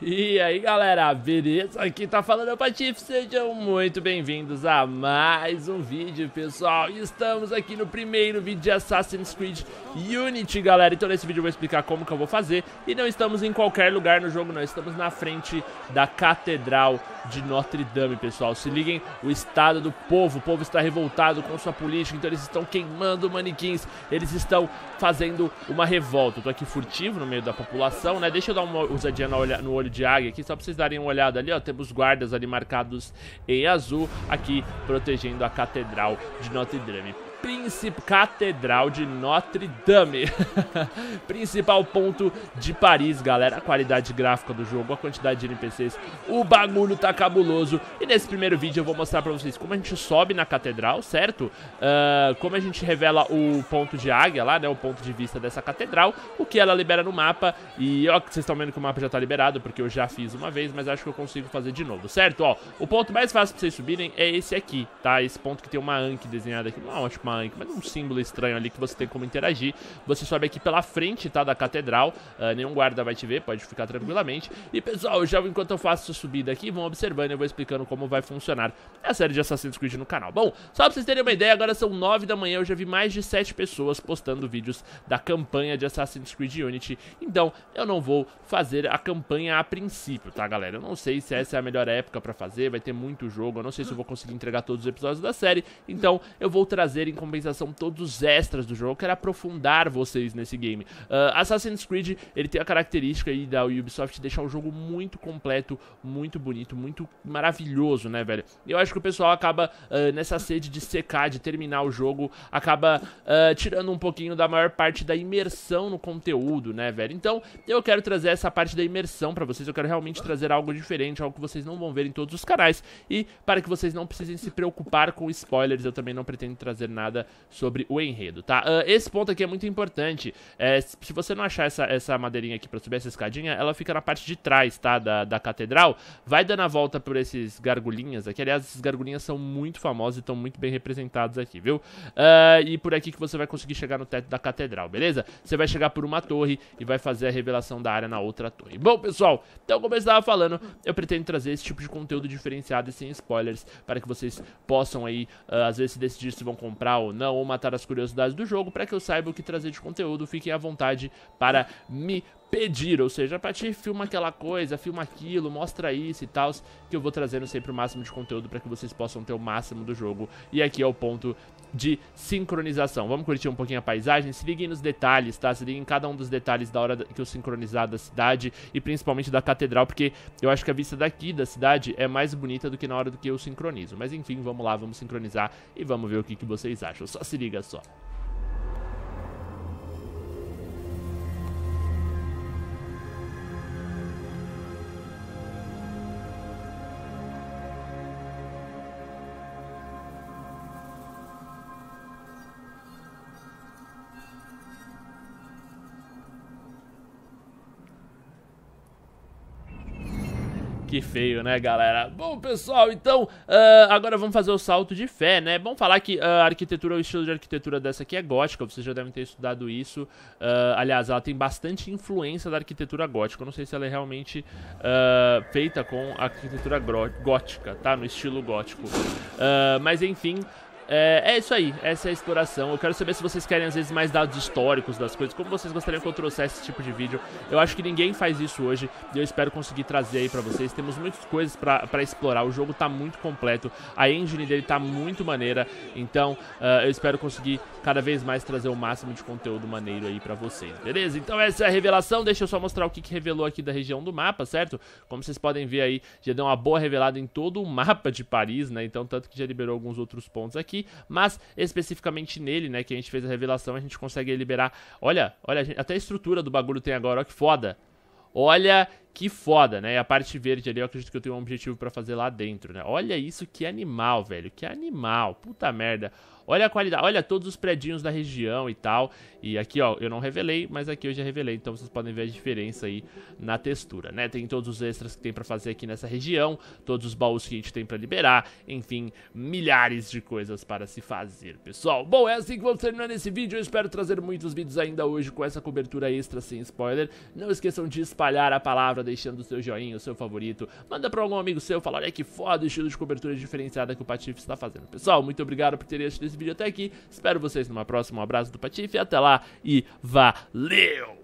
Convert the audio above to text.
E aí galera, beleza? Aqui tá falando é o Patife, sejam muito bem-vindos a mais um vídeo, pessoal. Estamos aqui no primeiro vídeo de Assassin's Creed Unity, galera. Então nesse vídeo eu vou explicar como que eu vou fazer. E não estamos em qualquer lugar no jogo, não. Estamos na frente da Catedral de Notre Dame, pessoal. Se liguem, o estado do povo, o povo está revoltado com sua política, então eles estão queimando manequins, eles estão fazendo uma revolta. Eu tô aqui furtivo no meio da população, né? Deixa eu dar uma usadinha no olho de águia aqui, só pra vocês darem uma olhada ali, ó. Temos guardas ali marcados em azul, aqui protegendo a Catedral de Notre Dame. Príncipe Catedral de Notre Dame. Principal ponto de Paris, galera. A qualidade gráfica do jogo, a quantidade de NPCs, o bagulho tá cabuloso. E nesse primeiro vídeo eu vou mostrar pra vocês como a gente sobe na catedral, certo? Uh, como a gente revela o ponto de águia lá, né? O ponto de vista dessa catedral, o que ela libera no mapa. E ó, vocês estão vendo que o mapa já tá liberado, porque eu já fiz uma vez, mas acho que eu consigo fazer de novo, certo? Ó, o ponto mais fácil pra vocês subirem é esse aqui, tá? Esse ponto que tem uma Anki desenhada aqui. Não, acho que uma, um símbolo estranho ali que você tem como interagir. Você sobe aqui pela frente, tá? Da catedral. Uh, nenhum guarda vai te ver, pode ficar tranquilamente. E pessoal, já enquanto eu faço a subida aqui, vão observando e eu vou explicando como vai funcionar a série de Assassin's Creed no canal. Bom, só pra vocês terem uma ideia, agora são 9 da manhã, eu já vi mais de 7 pessoas postando vídeos da campanha de Assassin's Creed Unity. Então, eu não vou fazer a campanha a princípio, tá, galera? Eu não sei se essa é a melhor época pra fazer, vai ter muito jogo, eu não sei se eu vou conseguir entregar todos os episódios da série. Então, eu vou trazer compensação todos os extras do jogo. Eu quero aprofundar vocês nesse game. Uh, Assassin's Creed, ele tem a característica aí da Ubisoft de deixar o jogo muito completo, muito bonito, muito maravilhoso, né, velho? Eu acho que o pessoal acaba uh, nessa sede de secar, de terminar o jogo, acaba uh, tirando um pouquinho da maior parte da imersão no conteúdo, né, velho? Então, eu quero trazer essa parte da imersão para vocês. Eu quero realmente trazer algo diferente, algo que vocês não vão ver em todos os canais. E para que vocês não precisem se preocupar com spoilers, eu também não pretendo trazer nada nada sobre o enredo, tá? Uh, esse ponto aqui é muito importante. É, se você não achar essa, essa madeirinha aqui pra subir essa escadinha, ela fica na parte de trás, tá? Da, da catedral. Vai dando a volta por esses gargulhinhas aqui. Aliás, esses gargulhinhas são muito famosos e estão muito bem representados aqui, viu? Uh, e por aqui que você vai conseguir chegar no teto da catedral, beleza? Você vai chegar por uma torre e vai fazer a revelação da área na outra torre. Bom, pessoal, então como eu estava falando, eu pretendo trazer esse tipo de conteúdo diferenciado e sem spoilers para que vocês possam aí, uh, às vezes, decidir se vão comprar ou não, ou matar as curiosidades do jogo, para que eu saiba o que trazer de conteúdo, fiquem à vontade para me pedir, ou seja, a ti filma aquela coisa, filma aquilo, mostra isso e tal, que eu vou trazendo sempre o máximo de conteúdo para que vocês possam ter o máximo do jogo. E aqui é o ponto de sincronização. Vamos curtir um pouquinho a paisagem, se liguem nos detalhes, tá? Se liguem em cada um dos detalhes da hora que eu sincronizar da cidade e principalmente da catedral, porque eu acho que a vista daqui da cidade é mais bonita do que na hora do que eu sincronizo. Mas enfim, vamos lá, vamos sincronizar e vamos ver o que, que vocês acham. Só se liga só. Que feio, né, galera? Bom, pessoal, então uh, agora vamos fazer o salto de fé, né? Vamos falar que uh, ah, a arquitetura, o estilo de arquitetura dessa aqui é gótica, vocês já devem ter estudado isso. Uh, aliás, ela tem bastante influência da arquitetura gótica. Eu não sei se ela é realmente feita com a arquitetura gótica, tá? No estilo gótico. mas enfim, é, é, isso aí, essa é a exploração. Eu quero saber se vocês querem, às vezes, mais dados históricos das coisas, como vocês gostariam que eu trouxesse esse tipo de vídeo. Eu acho que ninguém faz isso hoje e eu espero conseguir trazer aí pra vocês. Temos muitas coisas pra, pra explorar, o jogo tá muito completo, a engine dele tá muito maneira, então uh, eu espero conseguir cada vez mais trazer o máximo de conteúdo maneiro aí pra vocês, beleza? Então essa é a revelação, deixa eu só mostrar o que, que revelou aqui da região do mapa, certo? Como vocês podem ver aí, já deu uma boa revelada em todo o mapa de Paris, né? Então tanto que já liberou alguns outros pontos aqui aqui, mas especificamente nele, né, que a gente fez a revelação, a gente consegue liberar. Olha, olha, até a estrutura do bagulho tem agora, ó que foda. Olha que foda, né? E a parte verde ali, eu acredito que eu tenho um objetivo para fazer lá dentro, né? Olha isso, que animal, velho, que animal. Puta merda. Olha a qualidade, olha todos os predinhos da região e tal. E aqui, ó, eu não revelei, mas aqui eu já revelei, então vocês podem ver a diferença aí na textura, né? Tem todos os extras que tem para fazer aqui nessa região, todos os baús que a gente tem para liberar, enfim, milhares de coisas para se fazer, pessoal. Bom, é assim que vamos terminar esse vídeo. Eu espero trazer muitos vídeos ainda hoje com essa cobertura extra sem spoiler. Não esqueçam de espalhar a palavra, deixando o seu joinha, o seu favorito. Manda para algum amigo seu, fala, olha que foda o estilo de cobertura diferenciada que o Patife está fazendo. Pessoal, muito obrigado por terem assistido esse vídeo até aqui. Espero vocês numa próxima. Um abraço do Patife, até lá e valeu!